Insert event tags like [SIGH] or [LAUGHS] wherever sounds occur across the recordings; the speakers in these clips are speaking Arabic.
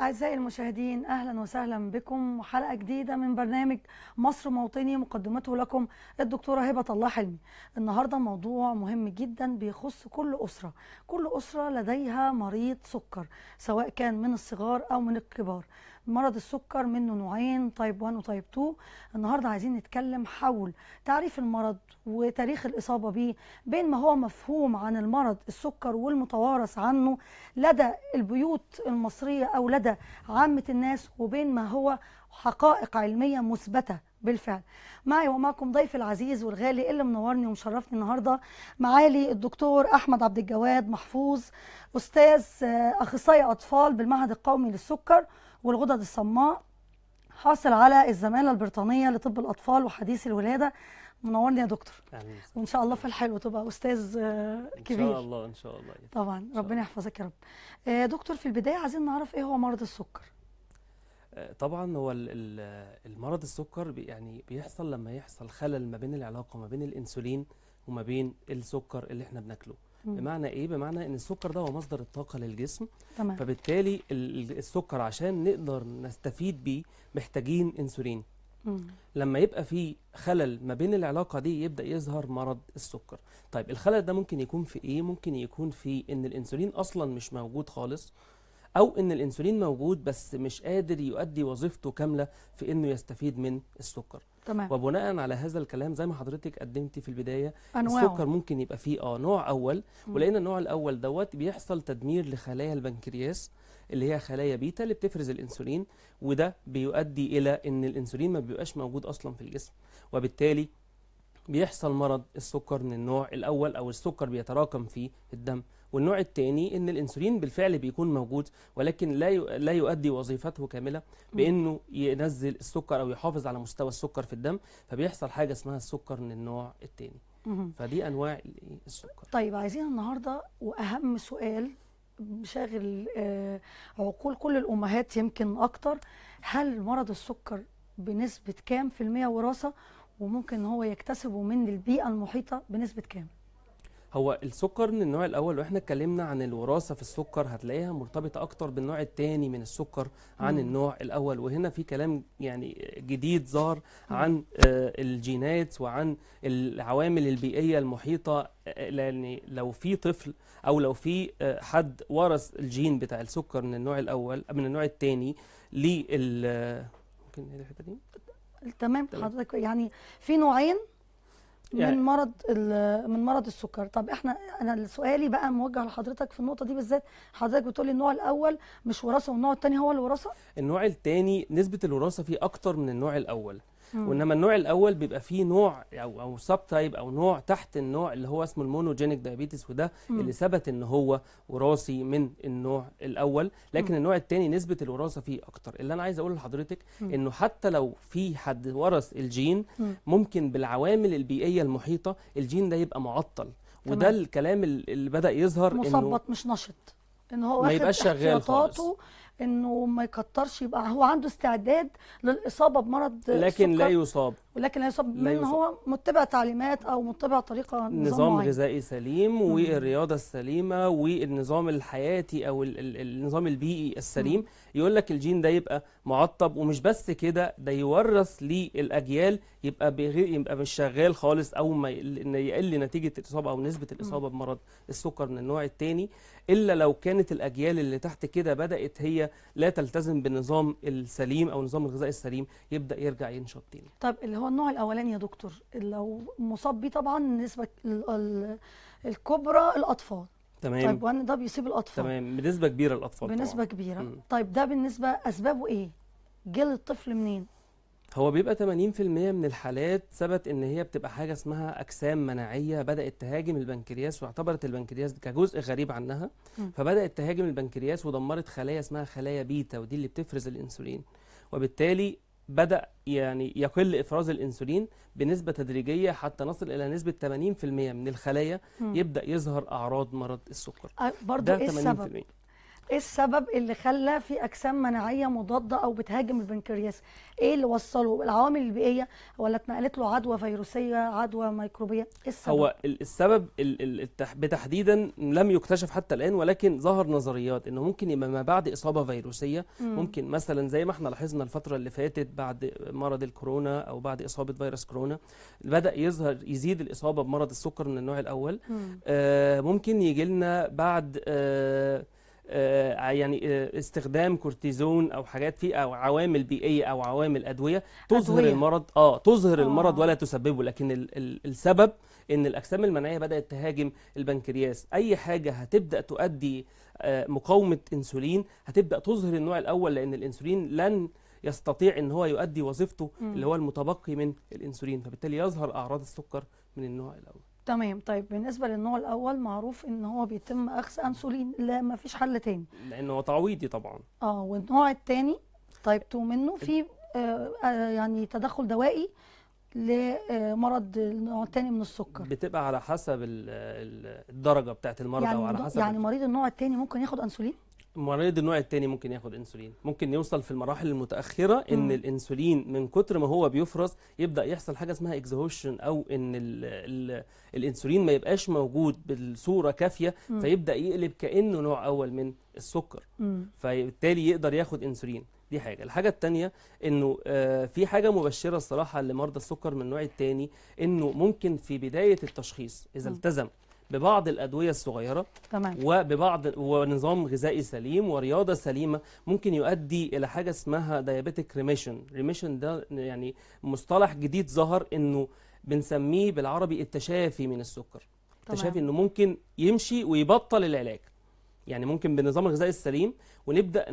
أعزائي المشاهدين أهلا وسهلا بكم وحلقة جديدة من برنامج مصر موطني مقدمته لكم الدكتورة هبة الله حلمي النهاردة موضوع مهم جدا بيخص كل أسرة كل أسرة لديها مريض سكر سواء كان من الصغار أو من الكبار مرض السكر منه نوعين تايب 1 وتايب 2 النهارده عايزين نتكلم حول تعريف المرض وتاريخ الاصابه بيه بين ما هو مفهوم عن المرض السكر والمتوارث عنه لدى البيوت المصريه او لدى عامه الناس وبين ما هو حقائق علميه مثبته بالفعل معي ومعكم ضيف العزيز والغالي اللي منورني ومشرفني النهارده معالي الدكتور احمد عبد الجواد محفوظ استاذ آه، اخصائي اطفال بالمعهد القومي للسكر والغدد الصماء حاصل على الزماله البريطانيه لطب الاطفال وحديث الولاده منورني يا دكتور امين وان شاء الله في الحلو تبقى استاذ كبير آه، ان شاء الله ان شاء الله طبعا شاء ربنا يحفظك يا رب آه، دكتور في البدايه عايزين نعرف ايه هو مرض السكر آه، طبعا هو المرض السكر يعني بيحصل لما يحصل خلل ما بين العلاقه ما بين الانسولين وما بين السكر اللي احنا بناكله بمعنى ايه بمعنى ان السكر ده هو مصدر الطاقه للجسم تمام. فبالتالي السكر عشان نقدر نستفيد بيه محتاجين انسولين مم. لما يبقى في خلل ما بين العلاقه دي يبدا يظهر مرض السكر طيب الخلل ده ممكن يكون في ايه ممكن يكون في ان الانسولين اصلا مش موجود خالص او ان الانسولين موجود بس مش قادر يؤدي وظيفته كامله في انه يستفيد من السكر تمام وبناء على هذا الكلام زي ما حضرتك قدمتي في البدايه أنواع. السكر ممكن يبقى فيه اه نوع اول ولقينا النوع الاول دوت بيحصل تدمير لخلايا البنكرياس اللي هي خلايا بيتا اللي بتفرز الانسولين وده بيؤدي الى ان الانسولين ما بيبقاش موجود اصلا في الجسم وبالتالي بيحصل مرض السكر من النوع الاول او السكر بيتراكم في الدم والنوع الثاني ان الانسولين بالفعل بيكون موجود ولكن لا لا يؤدي وظيفته كامله بانه ينزل السكر او يحافظ على مستوى السكر في الدم فبيحصل حاجه اسمها السكر من النوع الثاني فدي انواع السكر طيب عايزين النهارده واهم سؤال شاغل آه، عقول كل الامهات يمكن اكتر هل مرض السكر بنسبه كام في المية وراثه وممكن هو يكتسبه من البيئه المحيطه بنسبه كام هو السكر من النوع الاول واحنا اتكلمنا عن الوراثه في السكر هتلاقيها مرتبطه اكتر بالنوع الثاني من السكر عن النوع الاول وهنا في كلام يعني جديد ظهر عن آه، الجينات وعن العوامل البيئيه المحيطه يعني لو في طفل او لو في آه، حد ورث الجين بتاع السكر من النوع الاول من النوع الثاني لل ممكن الحته دي تمام حضرتك يعني في نوعين يعني من مرض من مرض السكر طب احنا انا سؤالي بقى موجه لحضرتك في النقطه دي بالذات حضرتك بتقولي النوع الاول مش وراثه والنوع الثاني هو الوراثه النوع الثاني نسبه الوراثه فيه اكتر من النوع الاول آه. وانما النوع الاول بيبقى فيه نوع او او سب تايب او نوع تحت النوع اللي هو اسمه المونوجينيك دايابيتس وده مم. اللي ثبت ان هو وراثي من النوع الاول لكن مم. النوع الثاني نسبه الوراثه فيه اكتر اللي انا عايز اقوله لحضرتك انه حتى لو في حد ورث الجين مم. ممكن بالعوامل البيئيه المحيطه الجين ده يبقى معطل وده الكلام اللي بدا يظهر انه مثبط مش نشط ان هو ما يبقاش شغال خالص انه ما يكترش يبقى هو عنده استعداد للاصابه بمرض لكن السكر لا يصاب ولكن لا يصاب لان هو متبع تعليمات او متبع طريقه نظام, نظام غذائي سليم والرياضه السليمه والنظام الحياتي او النظام البيئي السليم يقول لك الجين ده يبقى معطب ومش بس كده ده يورث للاجيال يبقى بغير يبقى مش شغال خالص او ما يقل نتيجه الاصابه او نسبه الاصابه بمرض السكر من النوع الثاني الا لو كانت الاجيال اللي تحت كده بدات هي الغذائيه لا تلتزم بالنظام السليم او النظام الغذائي السليم يبدا يرجع ينشط تاني طب اللي هو النوع الاولاني يا دكتور لو مصاب بيه طبعا النسبه الكبرى الاطفال تمام طيب وان ده بيصيب الاطفال تمام بنسبه كبيره الاطفال بنسبه طبعا. كبيره مم. طيب ده بالنسبه اسبابه ايه جيل الطفل منين هو بيبقى 80% من الحالات ثبت ان هي بتبقى حاجه اسمها اجسام مناعيه بدات تهاجم البنكرياس واعتبرت البنكرياس كجزء غريب عنها م. فبدات تهاجم البنكرياس ودمرت خلايا اسمها خلايا بيتا ودي اللي بتفرز الانسولين وبالتالي بدا يعني يقل افراز الانسولين بنسبه تدريجيه حتى نصل الى نسبه 80% من الخلايا م. يبدا يظهر اعراض مرض السكر أه برضه ده ايه 80% السبب؟ ايه السبب اللي خلى في اجسام مناعيه مضاده او بتهاجم البنكرياس ايه اللي وصله العوامل البيئيه ولا اتنقلت له عدوى فيروسيه عدوى ميكروبيه ايه السبب هو السبب بتحديدا لم يكتشف حتى الان ولكن ظهر نظريات انه ممكن يبقى ما بعد اصابه فيروسيه ممكن مثلا زي ما احنا لاحظنا الفتره اللي فاتت بعد مرض الكورونا او بعد اصابه فيروس كورونا بدا يظهر يزيد الاصابه بمرض السكر من النوع الاول آه ممكن يجي لنا بعد آه آه، آه، يعني آه، استخدام كورتيزون او حاجات في او عوامل بيئيه او عوامل ادويه تظهر أدوية. المرض اه تظهر آه. المرض ولا تسببه لكن ال ال السبب ان الاجسام المناعيه بدات تهاجم البنكرياس اي حاجه هتبدا تؤدي مقاومه انسولين هتبدا تظهر النوع الاول لان الانسولين لن يستطيع ان هو يؤدي وظيفته م. اللي هو المتبقي من الانسولين فبالتالي يظهر اعراض السكر من النوع الاول تمام طيب بالنسبه للنوع الاول معروف ان هو بيتم اخذ انسولين لا ما فيش حل تاني لان هو تعويضي طبعا اه والنوع الثاني تايب 2 منه في آه،, آه يعني تدخل دوائي لمرض آه، النوع الثاني من السكر بتبقى على حسب الدرجه بتاعت المرض يعني او على حسب يعني مريض النوع الثاني ممكن ياخد انسولين مريض النوع الثاني ممكن ياخد انسولين ممكن يوصل في المراحل المتاخره ان م. الانسولين من كتر ما هو بيفرز يبدا يحصل حاجه اسمها اكزهوشن او ان الـ الـ الانسولين ما يبقاش موجود بالصوره كافيه م. فيبدا يقلب كانه نوع اول من السكر م. فبالتالي يقدر ياخد انسولين دي حاجه الحاجه الثانيه انه آه في حاجه مبشره الصراحه لمرضى السكر من النوع الثاني انه ممكن في بدايه التشخيص اذا التزم ببعض الادويه الصغيره تمام. وببعض ونظام غذائي سليم ورياضه سليمه ممكن يؤدي الى حاجه اسمها دايابيتيك ريميشن ريميشن ده يعني مصطلح جديد ظهر انه بنسميه بالعربي التشافي من السكر تمام. التشافي انه ممكن يمشي ويبطل العلاج يعني ممكن بالنظام الغذائي السليم ونبدا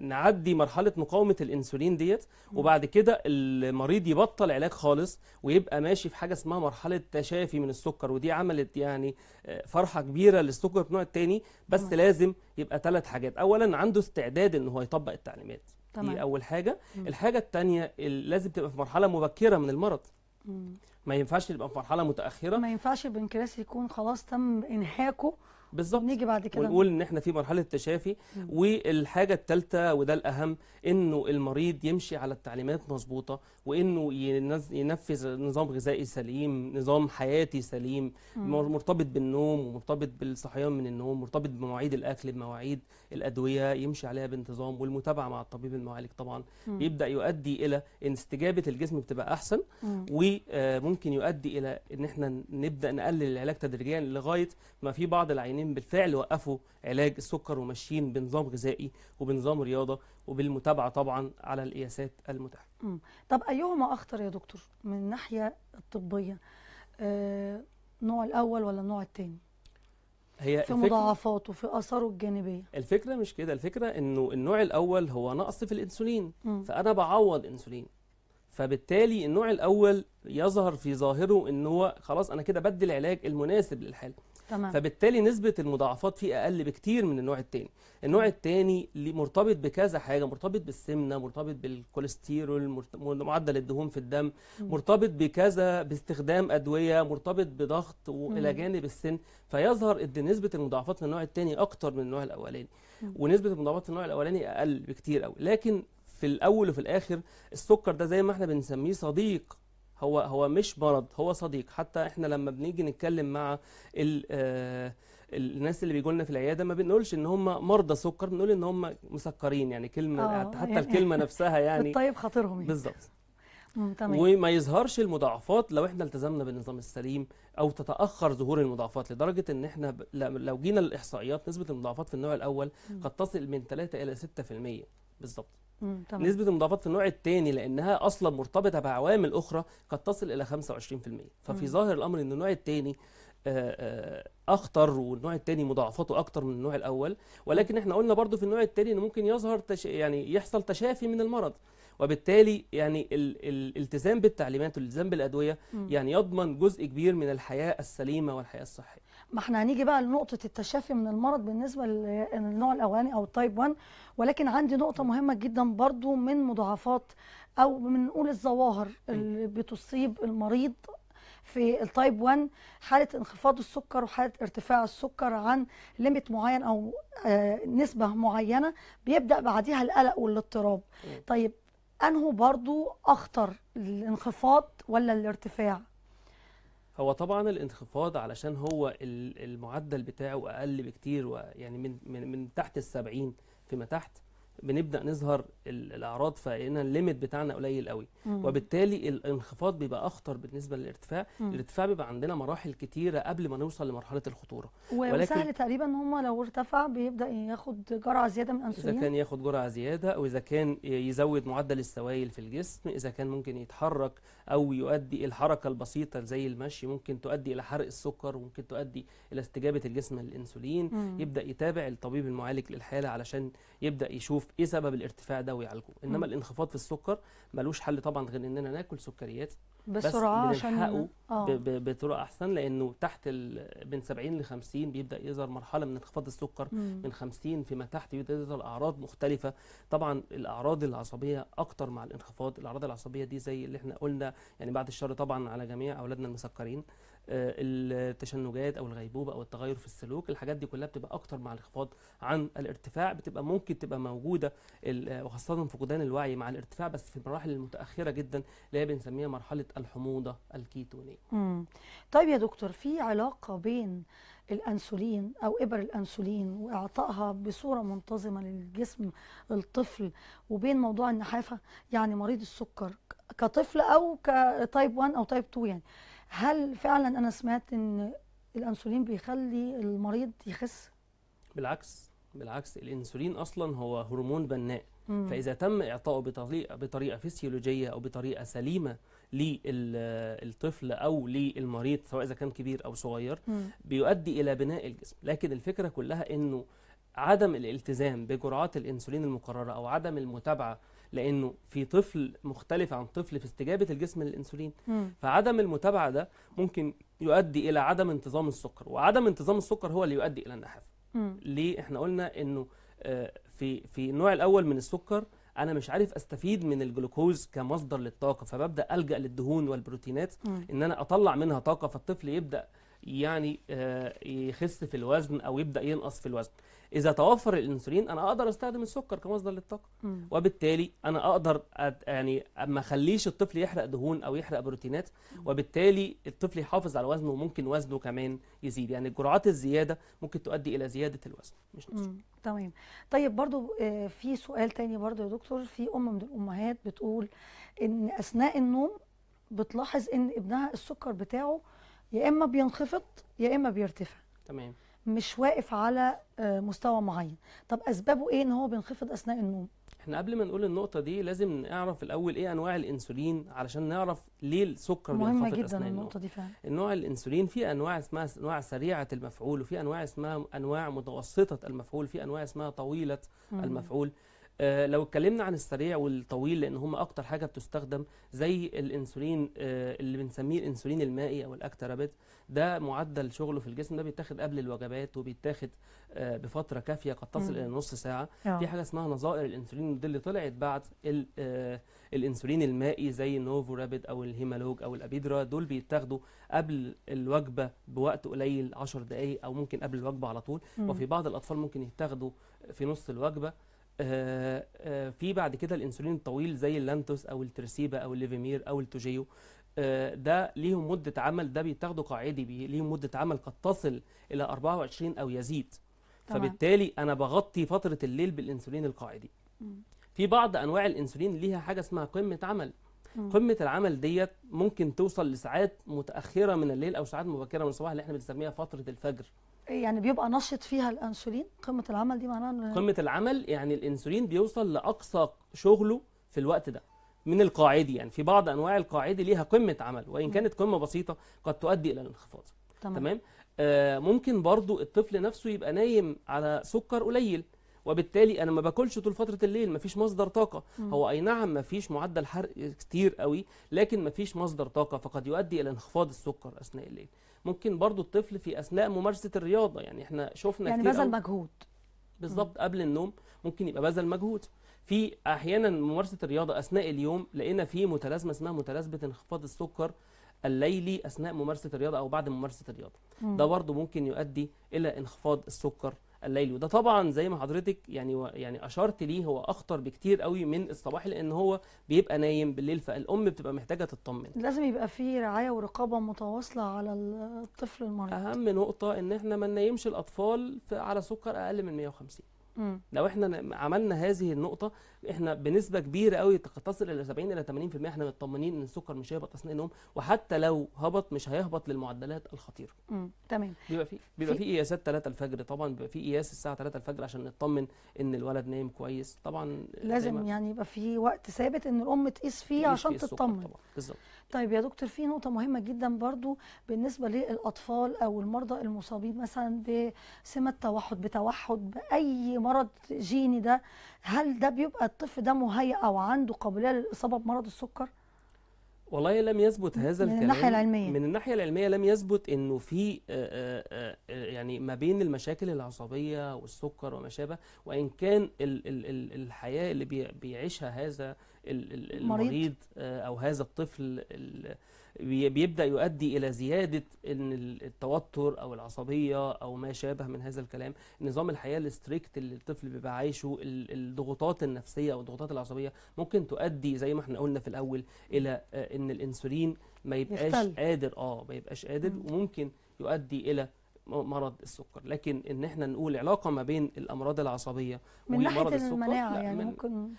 نعدي مرحله مقاومه الانسولين ديت وبعد كده المريض يبطل علاج خالص ويبقى ماشي في حاجه اسمها مرحله تشافي من السكر ودي عملت يعني آه، فرحه كبيره للسكر النوع الثاني بس مم. لازم يبقى ثلاث حاجات اولا عنده استعداد ان هو يطبق التعليمات طبعا. دي اول حاجه مم. الحاجه الثانيه لازم تبقى في مرحله مبكره من المرض مم. ما ينفعش يبقى في مرحله متاخره ما ينفعش البنكرياس يكون خلاص تم انهاكه بالظبط نيجي بعد كده ونقول ان احنا في مرحله التشافي والحاجه الثالثه وده الاهم انه المريض يمشي على التعليمات مظبوطه وانه ينفذ نظام غذائي سليم نظام حياتي سليم مم. مرتبط بالنوم ومرتبط بالصحيان من النوم مرتبط بمواعيد الاكل بمواعيد الادويه يمشي عليها بانتظام والمتابعه مع الطبيب المعالج طبعا مم. بيبدا يؤدي الى ان استجابه الجسم بتبقى احسن وممكن ممكن يؤدي الى ان احنا نبدا نقلل العلاج تدريجيا لغايه ما في بعض العينين بالفعل وقفوا علاج السكر وماشيين بنظام غذائي وبنظام رياضه وبالمتابعه طبعا على القياسات المتاحه. طب ايهما اخطر يا دكتور من الناحيه الطبيه؟ آه، النوع آه الاول ولا النوع الثاني؟ هي في مضاعفاته في اثاره الجانبيه الفكره مش كده الفكره انه النوع الاول هو نقص في الانسولين م. فانا بعوض انسولين فبالتالي النوع الاول يظهر في ظاهره ان هو خلاص انا كده بدي العلاج المناسب للحاله تمام. فبالتالي نسبة المضاعفات فيه أقل بكتير من النوع الثاني النوع الثاني مرتبط بكذا حاجة مرتبط بالسمنة مرتبط بالكوليسترول معدل الدهون في الدم مرتبط بكذا باستخدام أدوية مرتبط بضغط وإلى جانب السن فيظهر أن نسبة المضاعفات في النوع الثاني أكتر من النوع الأولاني ونسبة المضاعفات في النوع الأولاني أقل بكتير قوي لكن في الاول وفي الاخر السكر ده زي ما احنا بنسميه صديق هو هو مش مرض هو صديق حتى احنا لما بنيجي نتكلم مع آه، الناس اللي بيجوا لنا في العياده ما بنقولش ان هم مرضى سكر بنقول ان هم مسكرين يعني كلمه آه، يعني حتى يعني الكلمه نفسها [LAUGHS] يعني طيب خاطرهم يعني. بالظبط وما يظهرش المضاعفات لو احنا التزمنا بالنظام السليم او تتاخر ظهور المضاعفات لدرجه ان احنا لو جينا الاحصائيات نسبه المضاعفات في النوع الاول قد تصل من 3 الى 6% بالظبط مم. نسبه المضاعفات في النوع الثاني لانها اصلا مرتبطه بعوامل اخرى قد تصل الى 25% ففي مم. ظاهر الامر ان النوع الثاني آه، آه، اخطر والنوع الثاني مضاعفاته اكتر من النوع الاول ولكن احنا قلنا برضو في النوع الثاني ان ممكن يظهر تش... يعني يحصل تشافي من المرض وبالتالي يعني ال... الالتزام بالتعليمات والالتزام بالادويه مم. يعني يضمن جزء كبير من الحياه السليمه والحياه الصحيه ما احنا هنيجي بقى لنقطه التشافي من المرض بالنسبه للنوع الاولاني او التايب 1 ولكن عندي نقطه مهمه جدا برضو من مضاعفات او بنقول الظواهر اللي بتصيب المريض في التايب 1 حاله انخفاض السكر وحاله ارتفاع السكر عن ليميت معين او آه، نسبه معينه بيبدا بعديها القلق والاضطراب طيب انه برضو اخطر الانخفاض ولا الارتفاع هو طبعا الانخفاض علشان هو المعدل بتاعه اقل بكتير يعني من من, من تحت السبعين فيما تحت بنبدا نظهر الاعراض فان الليميت بتاعنا قليل قوي مم. وبالتالي الانخفاض بيبقى اخطر بالنسبه للارتفاع مم. الارتفاع بيبقى عندنا مراحل كتيره قبل ما نوصل لمرحله الخطوره ولكن وسهل تقريبا ان هم لو ارتفع بيبدا ياخد جرعه زياده من الانسولين اذا كان ياخد جرعه زياده او اذا كان يزود معدل السوائل في الجسم اذا كان ممكن يتحرك او يؤدي الحركه البسيطه زي المشي ممكن تؤدي الى حرق السكر وممكن تؤدي الى استجابه الجسم للانسولين مم. يبدا يتابع الطبيب المعالج للحاله علشان يبدا يشوف ايه سبب الارتفاع ده ويعالجوه انما مم. الانخفاض في السكر ملوش حل طبعا غير اننا ناكل سكريات بسرعه بس عشان آه. بطرق احسن لانه تحت من 70 ل 50 بيبدا يظهر مرحله من انخفاض السكر مم. من 50 فيما تحت بيبدا يظهر اعراض مختلفه طبعا الاعراض العصبيه اكتر مع الانخفاض الاعراض العصبيه دي زي اللي احنا قلنا يعني بعد الشر طبعا على جميع اولادنا المسكرين آه، التشنجات او الغيبوبه او التغير في السلوك الحاجات دي كلها بتبقى اكتر مع الانخفاض عن الارتفاع بتبقى ممكن تبقى موجوده آه، وخاصه فقدان الوعي مع الارتفاع بس في المراحل المتاخره جدا اللي هي بنسميها مرحله الحموضه الكيتونيه. امم طيب يا دكتور في علاقه بين الانسولين او ابر الانسولين واعطائها بصوره منتظمه للجسم الطفل وبين موضوع النحافه يعني مريض السكر كطفل او كتايب 1 او تايب 2 يعني هل فعلا انا سمعت ان الانسولين بيخلي المريض يخس بالعكس بالعكس الانسولين اصلا هو هرمون بناء مم. فاذا تم اعطائه بطريقه بطريقه فسيولوجيه او بطريقه سليمه للطفل او للمريض سواء اذا كان كبير او صغير مم. بيؤدي الى بناء الجسم لكن الفكره كلها انه عدم الالتزام بجرعات الانسولين المقرره او عدم المتابعه لانه في طفل مختلف عن طفل في استجابه الجسم للانسولين مم. فعدم المتابعه ده ممكن يؤدي الى عدم انتظام السكر وعدم انتظام السكر هو اللي يؤدي الى النحافه ليه احنا قلنا انه آه، في في النوع الاول من السكر انا مش عارف استفيد من الجلوكوز كمصدر للطاقه فببدا الجا للدهون والبروتينات مم. ان انا اطلع منها طاقه فالطفل يبدا يعني آه، يخس في الوزن او يبدا ينقص في الوزن اذا توفر الانسولين انا اقدر استخدم السكر كمصدر للطاقه مم. وبالتالي انا اقدر أد... يعني ما اخليش الطفل يحرق دهون او يحرق بروتينات مم. وبالتالي الطفل يحافظ على وزنه وممكن وزنه كمان يزيد يعني الجرعات الزياده ممكن تؤدي الى زياده الوزن مش نقص تمام طيب برضو آه، في سؤال تاني برضو يا دكتور في ام من الامهات بتقول ان اثناء النوم بتلاحظ ان ابنها السكر بتاعه يا اما بينخفض يا اما بيرتفع تمام مش واقف على آه، مستوى معين طب اسبابه ايه ان هو بينخفض اثناء النوم احنا قبل ما نقول النقطة دي لازم نعرف الأول إيه أنواع الأنسولين علشان نعرف ليه السكر مهمة جدا أثناء النقطة دي فعلا النوع الأنسولين في أنواع اسمها أنواع سريعة المفعول وفي أنواع اسمها أنواع متوسطة المفعول في أنواع اسمها طويلة مم. المفعول آه، لو اتكلمنا عن السريع والطويل لان هم اكتر حاجه بتستخدم زي الانسولين آه، اللي بنسميه الانسولين المائي او الاكترابيت ده معدل شغله في الجسم ده بيتاخد قبل الوجبات وبيتاخد آه، بفتره كافيه قد تصل الى نص ساعه أوه. في حاجه اسمها نظائر الانسولين دي اللي طلعت بعد الانسولين المائي زي النوفو رابيد او الهيمالوج او الابيدرا دول بيتاخدوا قبل الوجبه بوقت قليل 10 دقائق او ممكن قبل الوجبه على طول مم. وفي بعض الاطفال ممكن يتاخدوا في نص الوجبه آه، آه، في بعد كده الانسولين الطويل زي اللانتوس او الترسيبا او الليفيمير او التوجيو آه، ده ليهم مده عمل ده بيتاخدوا قاعدي ليهم مده عمل قد تصل الى 24 او يزيد فبالتالي انا بغطي فتره الليل بالانسولين القاعدي في بعض انواع الانسولين ليها حاجه اسمها قمه عمل قمه العمل ديت ممكن توصل لساعات متاخره من الليل او ساعات مبكره من الصباح اللي احنا بنسميها فتره الفجر يعني بيبقى نشط فيها الانسولين قمه العمل دي معناها انه قمه العمل يعني الانسولين بيوصل لاقصى شغله في الوقت ده من القاعدي يعني في بعض انواع القاعدي ليها قمه عمل وان كانت قمه بسيطه قد تؤدي الى الانخفاض تمام, تمام؟ آه ممكن برضو الطفل نفسه يبقى نايم على سكر قليل وبالتالي انا ما باكلش طول فتره الليل مفيش مصدر طاقه مم. هو اي نعم مفيش معدل حرق كتير قوي لكن مفيش مصدر طاقه فقد يؤدي الى انخفاض السكر اثناء الليل ممكن برضو الطفل في اثناء ممارسه الرياضه يعني احنا شفنا يعني كتير بذل مجهود بالظبط قبل النوم ممكن يبقى بذل مجهود في احيانا ممارسه الرياضه اثناء اليوم لقينا في متلازمه اسمها متلازمه انخفاض السكر الليلي اثناء ممارسه الرياضه او بعد ممارسه الرياضه مم. ده برضو ممكن يؤدي الى انخفاض السكر الليلي وده طبعا زي ما حضرتك يعني يعني اشرت ليه هو اخطر بكتير قوي من الصباح لان هو بيبقى نايم بالليل فالام بتبقى محتاجه تطمن لازم يبقى في رعايه ورقابه متواصله على الطفل المريض اهم نقطه ان احنا ما ننيمش الاطفال على سكر اقل من 150 لو احنا عملنا هذه النقطه احنا بنسبه كبيره قوي تصل الى 70 الى 80% احنا مطمنين ان السكر مش هيهبط اثناء النوم وحتى لو هبط مش هيهبط للمعدلات الخطيره تمام بيبقى في بيبقى في قياسات 3 الفجر طبعا بيبقى في قياس الساعه 3 الفجر عشان نطمن ان الولد نايم كويس طبعا لازم يعني يبقى في وقت ثابت ان الام تقيس فيه عشان تطمن بالظبط طيب يا دكتور في نقطه مهمه جدا برضو بالنسبه للاطفال او المرضى المصابين مثلا بسمه توحد بتوحد باي مرض جيني ده هل ده بيبقى الطفل ده مهيئ او عنده قابليه للاصابه بمرض السكر والله لم يثبت هذا من الكلام الناحية العلمية من الناحية العلمية لم يثبت انه في آه، آه، آه، يعني ما بين المشاكل العصبية والسكر وما شابه وان كان الحياة اللي بيعيشها هذا المريض او هذا الطفل بيبدأ يؤدي إلى زيادة إن التوتر أو العصبية أو ما شابه من هذا الكلام نظام الحياة الستريكت اللي الطفل بيبقى عايشه الضغوطات النفسية أو الضغوطات العصبية ممكن تؤدي زي ما احنا قلنا في الأول إلى آه، إن الأنسولين ما يبقاش يختل. قادر اه ما يبقاش قادر وممكن يؤدي إلى مرض السكر لكن ان احنا نقول علاقه ما بين الامراض العصبيه من ومرض السكر المناعة لا يعني ممكن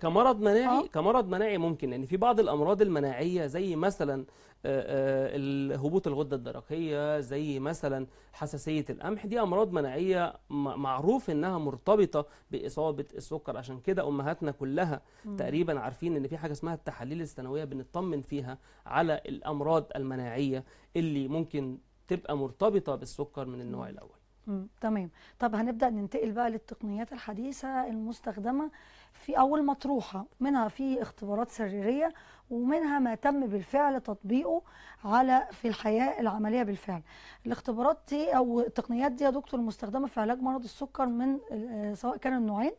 كمرض مناعي آه. كمرض مناعي ممكن لان يعني في بعض الامراض المناعيه زي مثلا آه، آه، هبوط الغده الدرقيه زي مثلا حساسيه القمح دي امراض مناعيه معروف انها مرتبطه باصابه السكر عشان كده امهاتنا كلها م. تقريبا عارفين ان في حاجه اسمها التحاليل السنويه بنطمن فيها على الامراض المناعيه اللي ممكن تبقى مرتبطه بالسكر من النوع الاول تمام طب هنبدا ننتقل بقى للتقنيات الحديثه المستخدمه في او المطروحه منها في اختبارات سريريه ومنها ما تم بالفعل تطبيقه على في الحياه العمليه بالفعل الاختبارات دي او التقنيات دي يا دكتور مستخدمه في علاج مرض السكر من آه، سواء كان النوعين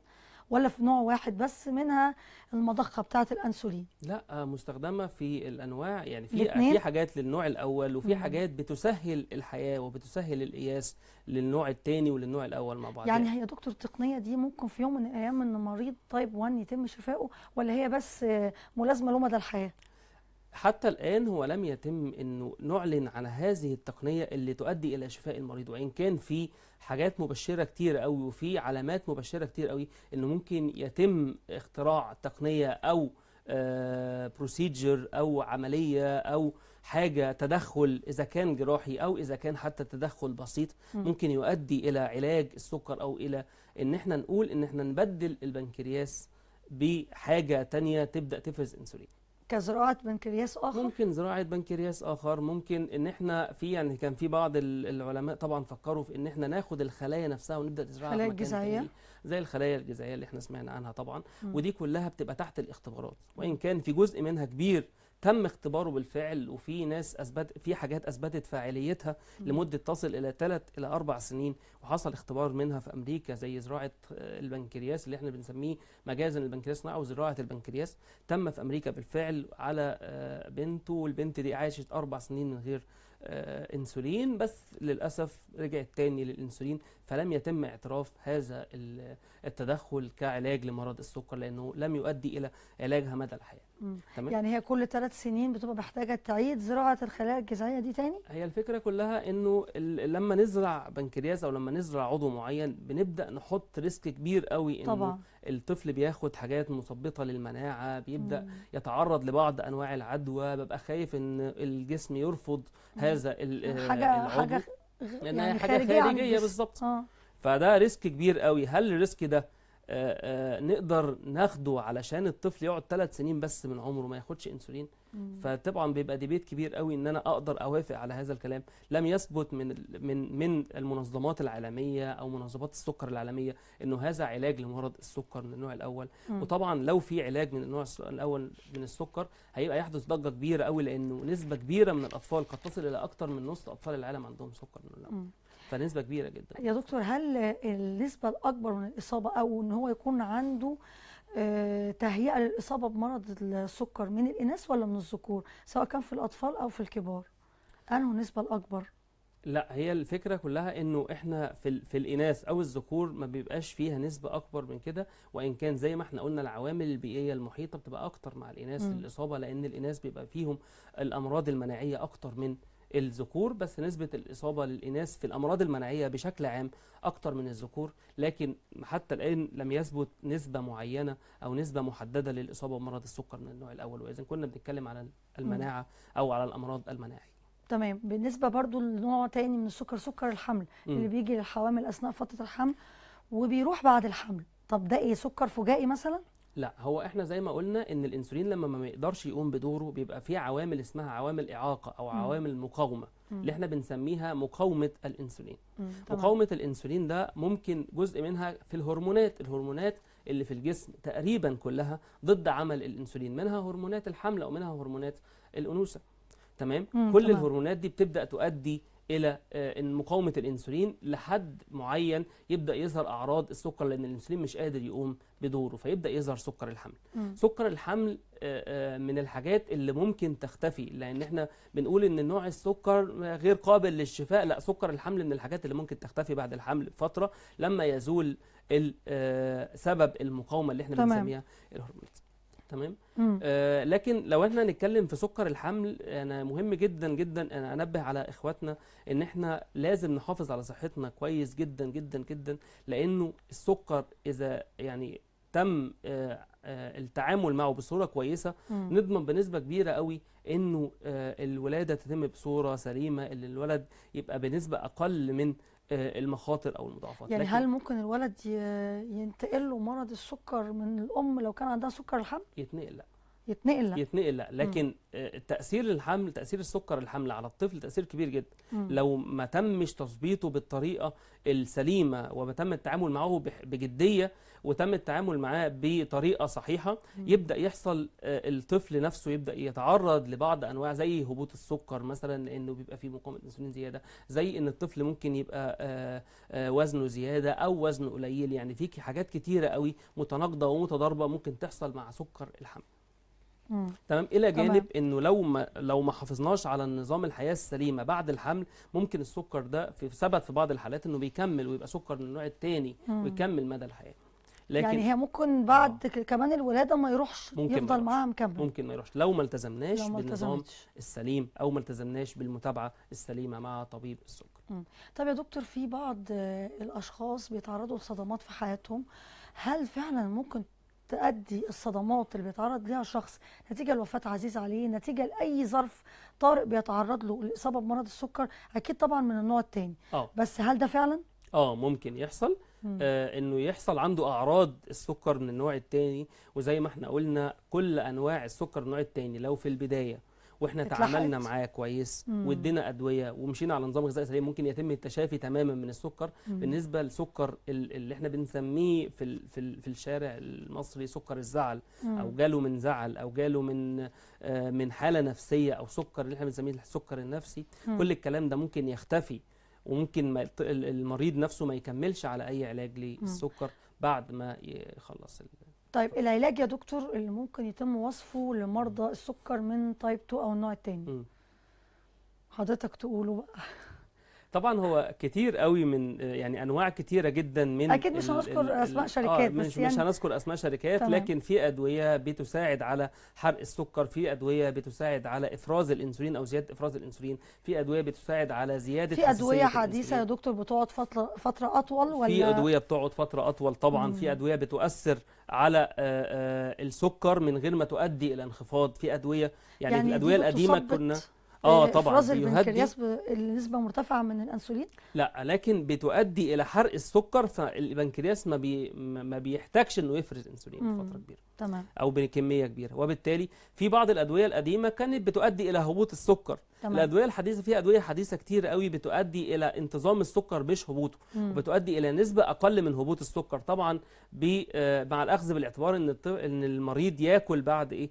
ولا في نوع واحد بس منها المضخه بتاعه الانسولين لا آه، مستخدمه في الانواع يعني في في حاجات للنوع الاول وفي حاجات بتسهل الحياه وبتسهل القياس للنوع الثاني وللنوع الاول مع بعض يعني هي دكتور التقنيه دي ممكن في يوم من الايام ان مريض تايب 1 يتم شفائه ولا هي بس آه، ملازمه له مدى الحياه حتى الآن هو لم يتم أنه نعلن على هذه التقنية اللي تؤدي إلى شفاء المريض وإن كان في حاجات مبشرة كتير قوي وفي علامات مبشرة كتير قوي أنه ممكن يتم اختراع تقنية أو بروسيجر آه، أو عملية أو حاجة تدخل إذا كان جراحي أو إذا كان حتى تدخل بسيط ممكن يؤدي إلى علاج السكر أو إلى أن احنا نقول أن احنا نبدل البنكرياس بحاجة تانية تبدأ تفرز أنسولين كزراعه بنكرياس اخر ممكن زراعه بنكرياس اخر ممكن ان احنا في يعني كان في بعض العلماء طبعا فكروا في ان احنا ناخد الخلايا نفسها ونبدا نزرعها الخلايا الجذعيه زي الخلايا الجذعيه اللي احنا سمعنا عنها طبعا م. ودي كلها بتبقى تحت الاختبارات وان كان في جزء منها كبير تم اختباره بالفعل وفي ناس اثبت في حاجات اثبتت فاعليتها لمده تصل الى 3 الى 4 سنين وحصل اختبار منها في امريكا زي زراعه البنكرياس اللي احنا بنسميه مجازا البنكرياس او زراعه البنكرياس تم في امريكا بالفعل على آه، بنته والبنت دي عاشت اربع سنين من غير آه، انسولين بس للاسف رجعت تاني للانسولين فلم يتم اعتراف هذا التدخل كعلاج لمرض السكر لانه لم يؤدي الى علاجها مدى الحياه تمام يعني هي كل ثلاث سنين بتبقى محتاجه تعيد زراعه الخلايا الجذعيه دي تاني هي الفكره كلها انه لما نزرع بنكرياس او لما نزرع عضو معين بنبدا نحط ريسك كبير قوي انه طبعا. الطفل بياخد حاجات مثبطه للمناعه بيبدا مم. يتعرض لبعض انواع العدوى ببقى خايف ان الجسم يرفض مم. هذا آه، حاجه العضو حاجه يعني, يعني حاجه خارجيه بالظبط آه. فده ريسك كبير قوي هل الريسك ده نقدر ناخده علشان الطفل يقعد ثلاث سنين بس من عمره ما ياخدش انسولين فطبعا بيبقى ديبيت كبير قوي ان انا اقدر اوافق على هذا الكلام لم يثبت من من من المنظمات العالميه او منظمات السكر العالميه انه هذا علاج لمرض السكر من النوع الاول مم. وطبعا لو في علاج من النوع الاول من السكر هيبقى يحدث ضجه كبيره قوي لانه نسبه كبيره من الاطفال قد تصل الى اكثر من نص اطفال العالم عندهم سكر من النوع الاول مم. فنسبه كبيره جدا يا دكتور هل النسبه الاكبر من الاصابه او ان هو يكون عنده آه، تهيئه للاصابه بمرض السكر من الاناث ولا من الذكور سواء كان في الاطفال او في الكبار انه النسبه الاكبر لا هي الفكره كلها انه احنا في في الاناث او الذكور ما بيبقاش فيها نسبه اكبر من كده وان كان زي ما احنا قلنا العوامل البيئيه المحيطه بتبقى اكتر مع الاناث الاصابه لان الاناث بيبقى فيهم الامراض المناعيه اكتر من الذكور بس نسبة الإصابة للإناث في الأمراض المناعية بشكل عام أكتر من الذكور لكن حتى الآن لم يثبت نسبة معينة أو نسبة محددة للإصابة بمرض السكر من النوع الأول وإذا كنا بنتكلم على المناعة أو على الأمراض المناعية تمام بالنسبة برضو لنوع تاني من السكر سكر الحمل م. اللي بيجي للحوامل أثناء فترة الحمل وبيروح بعد الحمل طب ده ايه سكر فجائي مثلا لا هو احنا زي ما قلنا ان الانسولين لما ما يقدرش يقوم بدوره بيبقى فيه عوامل اسمها عوامل اعاقه او عوامل مقاومه اللي احنا بنسميها مقاومه الانسولين مقاومه الانسولين ده ممكن جزء منها في الهرمونات الهرمونات اللي في الجسم تقريبا كلها ضد عمل الانسولين منها هرمونات الحمل ومنها هرمونات الانوثه تمام كل الهرمونات دي بتبدا تؤدي الى آه، مقاومه الانسولين لحد معين يبدا يظهر اعراض السكر لان الانسولين مش قادر يقوم بدوره فيبدا يظهر سكر الحمل م. سكر الحمل آه، آه، من الحاجات اللي ممكن تختفي لان احنا بنقول ان نوع السكر غير قابل للشفاء لا سكر الحمل من الحاجات اللي ممكن تختفي بعد الحمل فتره لما يزول سبب المقاومه اللي احنا بنسميها الهرمونات تمام آه لكن لو احنا هنتكلم في سكر الحمل انا مهم جدا جدا انا انبه على اخواتنا ان احنا لازم نحافظ على صحتنا كويس جدا جدا جدا لانه السكر اذا يعني تم آه, آه، التعامل معه بصوره كويسه مم. نضمن بنسبه كبيره قوي انه آه، الولاده تتم بصوره سليمه اللي الولد يبقى بنسبه اقل من آه، المخاطر او المضاعفات يعني هل ممكن الولد ينتقل له مرض السكر من الام لو كان عندها سكر الحمل يتنقل لا يتنقل لا يتنقل لا لكن مم. آه، تاثير الحمل تاثير السكر الحمل على الطفل تاثير كبير جدا مم. لو ما تمش تظبيطه بالطريقه السليمه وما تم التعامل معه بجديه وتم التعامل معاه بطريقه صحيحه مم. يبدا يحصل آه، الطفل نفسه يبدا يتعرض لبعض انواع زي هبوط السكر مثلا لانه بيبقى فيه مقاومه انسولين زياده زي ان الطفل ممكن يبقى آه، وزنه زياده او وزنه قليل يعني في حاجات كتيره قوي متناقضه ومتضاربه ممكن تحصل مع سكر الحمل تمام الى جانب انه لو ما لو ما حافظناش على النظام الحياه السليمه بعد الحمل ممكن السكر ده في ثبت في بعض الحالات انه بيكمل ويبقى سكر من النوع الثاني ويكمل مدى الحياه لكن يعني هي ممكن بعد آه. كمان الولاده ما يروحش ممكن يفضل معاها مكمل ممكن ما يروحش لو ما التزمناش لو بالنظام السليم او ما التزمناش بالمتابعه السليمه مع طبيب السكر مم. طب يا دكتور في بعض الاشخاص بيتعرضوا لصدمات في حياتهم هل فعلا ممكن تؤدي الصدمات اللي بيتعرض ليها شخص نتيجه لوفاه عزيز عليه نتيجه لاي ظرف طارئ بيتعرض له الاصابه بمرض السكر اكيد طبعا من النوع الثاني آه. بس هل ده فعلا اه ممكن يحصل آه انه يحصل عنده اعراض السكر من النوع الثاني وزي ما احنا قلنا كل انواع السكر النوع الثاني لو في البدايه واحنا تعاملنا معاه كويس وادينا ادويه ومشينا على نظام غذائي سليم ممكن يتم التشافي تماما من السكر مم. بالنسبه لسكر اللي احنا بنسميه في في, في الشارع المصري سكر الزعل مم. او جاله من زعل او جاله من آه من حاله نفسيه او سكر اللي احنا بنسميه السكر النفسي مم. كل الكلام ده ممكن يختفي وممكن المريض نفسه ما يكملش على اي علاج للسكر بعد ما يخلص طيب العلاج يا دكتور اللي ممكن يتم وصفه لمرضى السكر من تايب 2 او النوع الثاني حضرتك تقوله بقى طبعا هو كتير قوي من يعني انواع كتيره جدا من اكيد مش آه، يعني هنذكر اسماء شركات آه بس مش, يعني مش هنذكر اسماء شركات طبعاً. لكن في ادويه بتساعد على حرق السكر في ادويه بتساعد على افراز الانسولين او زياده افراز الانسولين في ادويه بتساعد على زياده في ادويه حديثه يا دكتور بتقعد فتره فتره اطول ولا في ادويه بتقعد فتره اطول طبعا مم. في ادويه بتؤثر على آه، آه، السكر من غير ما تؤدي الى انخفاض في ادويه يعني, يعني الادويه القديمه كنا آه،, اه طبعا افراز البنكرياس بنسبه مرتفعه من الانسولين لا لكن بتؤدي الى حرق السكر فالبنكرياس ما بي ما بيحتاجش انه يفرز انسولين فتره كبيره تمام او بكميه كبيره وبالتالي في بعض الادويه القديمه كانت بتؤدي الى هبوط السكر تمام. الادويه الحديثه في ادويه حديثه كتير قوي بتؤدي الى انتظام السكر مش هبوطه مم. وبتؤدي الى نسبه اقل من هبوط السكر طبعا آه، مع الاخذ بالاعتبار ان ان المريض ياكل بعد ايه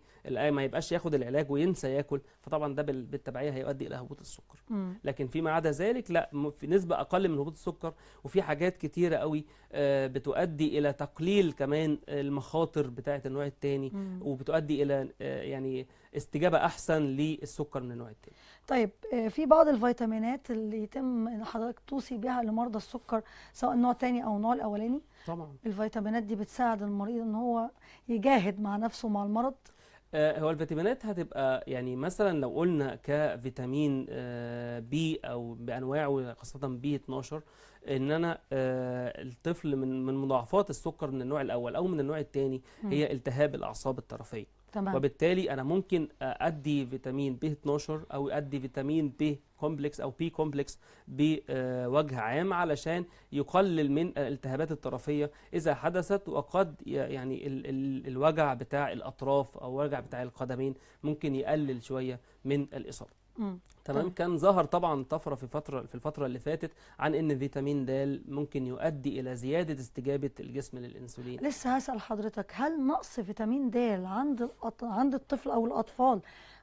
ما يبقاش ياخد العلاج وينسى ياكل فطبعا ده بالتبعيه هيؤدي الى هبوط السكر مم. لكن فيما عدا ذلك لا في نسبه اقل من هبوط السكر وفي حاجات كتيره قوي آه، بتؤدي الى تقليل كمان المخاطر بتاعه النوع الثاني وبتؤدي الى آه، يعني استجابه احسن للسكر من النوع الثاني طيب آه، في بعض الفيتامينات اللي يتم ان حضرتك توصي بها لمرضى السكر سواء النوع الثاني او النوع الاولاني طبعا الفيتامينات دي بتساعد المريض ان هو يجاهد مع نفسه مع المرض آه، هو الفيتامينات هتبقى يعني مثلا لو قلنا كفيتامين آه، بي او بانواعه خاصه بي 12 ان انا آه، الطفل من من مضاعفات السكر من النوع الاول او من النوع الثاني هي التهاب الاعصاب الطرفيه تمام. وبالتالي انا ممكن ادي فيتامين ب 12 او ادي فيتامين ب كومبلكس او بي كومبلكس بوجه عام علشان يقلل من الالتهابات الطرفيه اذا حدثت وقد يعني ال ال الوجع بتاع الاطراف او الوجع بتاع القدمين ممكن يقلل شويه من الاصابه تمام كان ظهر طبعا طفره في فتره في الفتره اللي فاتت عن ان فيتامين د ممكن يؤدي الى زياده استجابه الجسم للانسولين لسه هسال حضرتك هل نقص فيتامين د عند عند الطفل او الاطفال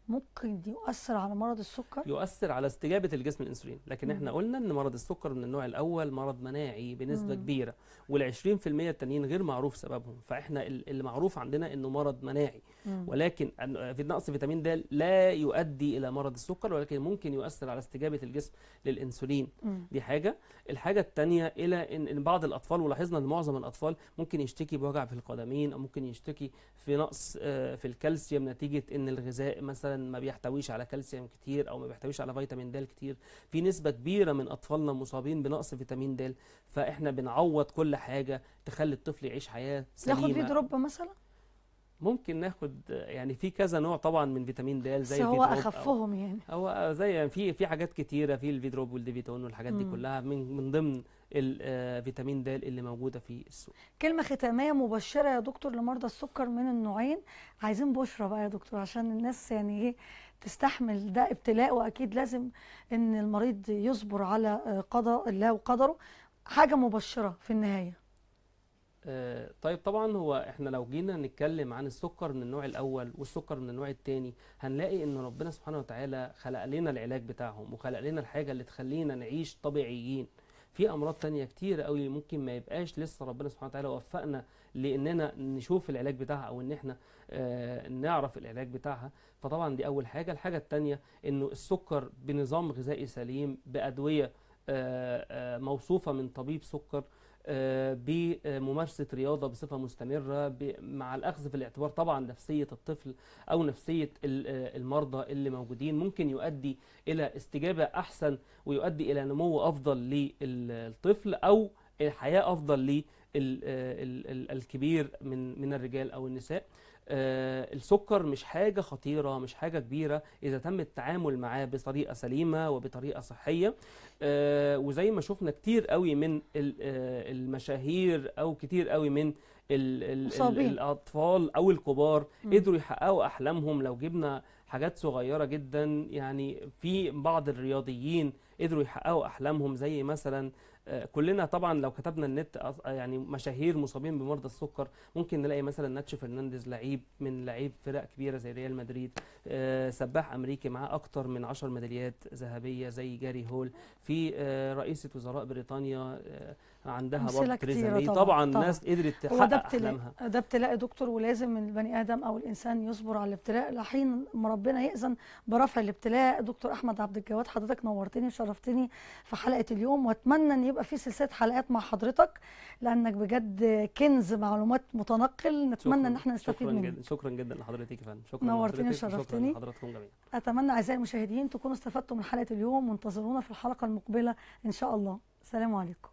ممكن يؤثر على مرض السكر يؤثر على استجابه الجسم للانسولين لكن مم. احنا قلنا ان مرض السكر من النوع الاول مرض مناعي بنسبه مم. كبيره وال20% التانيين غير معروف سببهم فاحنا اللي معروف عندنا انه مرض مناعي مم. ولكن في نقص فيتامين د لا يؤدي الى مرض السكر ولكن ممكن يؤثر على استجابه الجسم للانسولين مم. دي حاجه الحاجه الثانيه الى ان ان بعض الاطفال ولاحظنا ان معظم الاطفال ممكن يشتكي بوجع في القدمين او ممكن يشتكي في نقص آه، في الكالسيوم نتيجه ان الغذاء مثلا ما بيحتويش على كالسيوم كتير او ما بيحتويش على فيتامين د كتير في نسبه كبيره من اطفالنا مصابين بنقص فيتامين د فاحنا بنعوض كل حاجه تخلي الطفل يعيش حياه سليمه ناخد دروب مثلا ممكن ناخد يعني في كذا نوع طبعا من فيتامين د زي هو اخفهم يعني هو زي يعني في في حاجات كتيره في الفيدروب والديفيتون والحاجات دي كلها من من ضمن الفيتامين آه، د اللي موجوده في السوق كلمه ختاميه مبشره يا دكتور لمرضى السكر من النوعين عايزين بشره بقى يا دكتور عشان الناس يعني ايه تستحمل ده ابتلاء واكيد لازم ان المريض يصبر على آه، قضاء الله وقدره حاجه مبشره في النهايه آه، طيب طبعا هو احنا لو جينا نتكلم عن السكر من النوع الاول والسكر من النوع الثاني هنلاقي ان ربنا سبحانه وتعالى خلق لنا العلاج بتاعهم وخلق لنا الحاجه اللي تخلينا نعيش طبيعيين في امراض تانية كتير قوي ممكن ما يبقاش لسه ربنا سبحانه وتعالى وفقنا لاننا نشوف العلاج بتاعها او ان احنا آه، نعرف العلاج بتاعها فطبعا دي اول حاجه الحاجه الثانيه انه السكر بنظام غذائي سليم بادويه آه، موصوفه من طبيب سكر آه، بممارسة رياضة بصفة مستمرة مع الأخذ في الاعتبار طبعا نفسية الطفل أو نفسية آه، المرضى اللي موجودين ممكن يؤدي إلى استجابة أحسن ويؤدي إلى نمو أفضل للطفل أو الحياة أفضل للكبير آه، من من الرجال أو النساء آه، السكر مش حاجة خطيرة مش حاجة كبيرة إذا تم التعامل معاه بطريقة سليمة وبطريقة صحية آه، وزي ما شفنا كتير قوي من آه، المشاهير أو كتير قوي من الأطفال أو الكبار قدروا يحققوا أحلامهم لو جبنا حاجات صغيرة جدا يعني في بعض الرياضيين قدروا يحققوا احلامهم زي مثلا آه، كلنا طبعا لو كتبنا النت آه، يعني مشاهير مصابين بمرضى السكر ممكن نلاقي مثلا ناتشو فرنانديز لعيب من لعيب فرق كبيره زي ريال مدريد آه، سباح امريكي معاه اكتر من 10 ميداليات ذهبيه زي جاري هول في رئيسه وزراء بريطانيا عندها برضه طبعا, طبعا ناس قدرت تحقق احلامها ده ابتلاء دكتور ولازم البني ادم او الانسان يصبر على الابتلاء لحين ما ربنا ياذن برفع الابتلاء دكتور احمد عبد الجواد حضرتك نورتني وشرفتني شرفتني في حلقه اليوم واتمنى ان يبقى في سلسله حلقات مع حضرتك لانك بجد كنز معلومات متنقل نتمنى ان احنا نستفيد منك جدا شكرا جدا لحضرتك يا فندم شكرا نورتني وشرفتني اتمنى اعزائي المشاهدين تكونوا استفدتوا من حلقه اليوم وانتظرونا في الحلقه المقبله ان شاء الله سلام عليكم